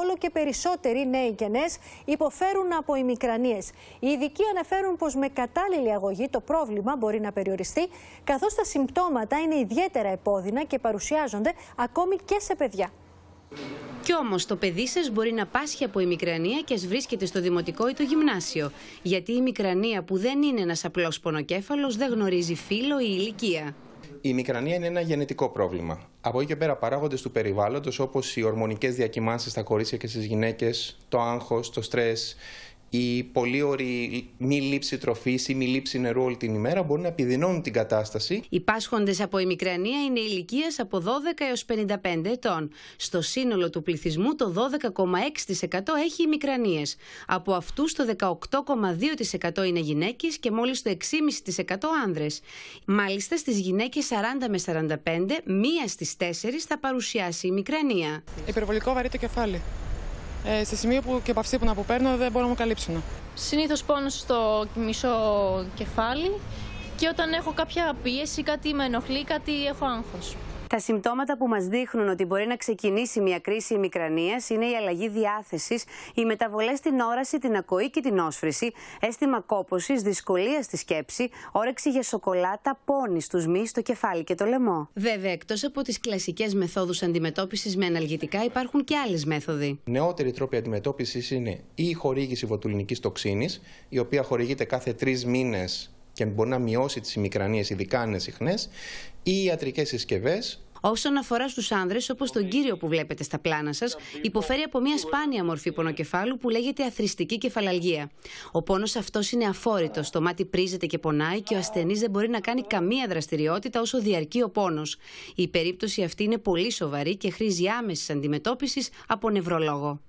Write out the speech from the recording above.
όλο και περισσότεροι νέοι και νέες υποφέρουν από ημικρανίες. Οι ειδικοί αναφέρουν πως με κατάλληλη αγωγή το πρόβλημα μπορεί να περιοριστεί, καθώς τα συμπτώματα είναι ιδιαίτερα επώδυνα και παρουσιάζονται ακόμη και σε παιδιά. Κι όμως το παιδί σας μπορεί να πάσχει από ημικρανία και ας βρίσκεται στο δημοτικό ή το γυμνάσιο. Γιατί η ημικρανία που δεν είναι ένας απλός πονοκέφαλος δεν γνωρίζει φύλλο ή ηλικία. Η μικρανία είναι ένα γενετικό πρόβλημα. Από εκεί και πέρα, παράγοντες του περιβάλλοντος όπως οι ορμονικές διακοιμάνσει στα κορίτσια και στις γυναίκες, το άγχος, το στρες, η πολύ ωρη μη λήψη τροφής ή μη λήψη νερού όλη την ημέρα μπορεί να επιδεινώνουν την κατάσταση. Οι πάσχοντες από ημικρανία είναι ηλικίας από 12 έω 55 ετών. Στο σύνολο του πληθυσμού το 12,6% έχει ημικρανίες. Από αυτούς το 18,2% είναι γυναίκες και μόλις το 6,5% άνδρες. Μάλιστα στις γυναίκες 40 με 45, μία στις 4 θα παρουσιάσει ημικρανία. Υπερβολικό βαρύ το κεφάλι ε, σε σημείο που και παυσί που παίρνω δεν μπορώ να μου καλύψουν. Συνήθως πόνος στο μισό κεφάλι και όταν έχω κάποια πίεση, κάτι με ενοχλεί, κάτι έχω άγχος. Τα συμπτώματα που μας δείχνουν ότι μπορεί να ξεκινήσει μια κρίση ημικρανία είναι η αλλαγή διάθεσης, οι μεταβολές στην όραση, την ακοή και την όσφρηση, αίσθημα κόποση, δυσκολία στη σκέψη, όρεξη για σοκολάτα, πόνη στους μη, στο κεφάλι και το λαιμό. Βέβαια, εκτός από τις κλασικές μεθόδους αντιμετώπισης με αναλγητικά, υπάρχουν και άλλες μέθοδοι. Νεότεροι τρόποι αντιμετώπισης είναι η χορήγηση βοτουλινικής τοξίνης, η οποία χορηγείται κάθε τρεις μήνες και μπορεί να μειώσει τις ημικρανίες, ειδικά αν είναι ή ιατρικές συσκευές Όσον αφορά στους άνδρες, όπως τον κύριο που βλέπετε στα πλάνα σας, υποφέρει από μια σπάνια μορφή πονοκεφάλου που λέγεται αθρηστική κεφαλαλγία. Ο πόνος αυτός είναι αφόρητος, το μάτι πρίζεται και πονάει και ο ασθενής δεν μπορεί να κάνει καμία δραστηριότητα όσο διαρκεί ο πόνος. Η περίπτωση αυτή είναι πολύ σοβαρή και χρήζει άμεσης αντιμετώπισης από νευρολόγο.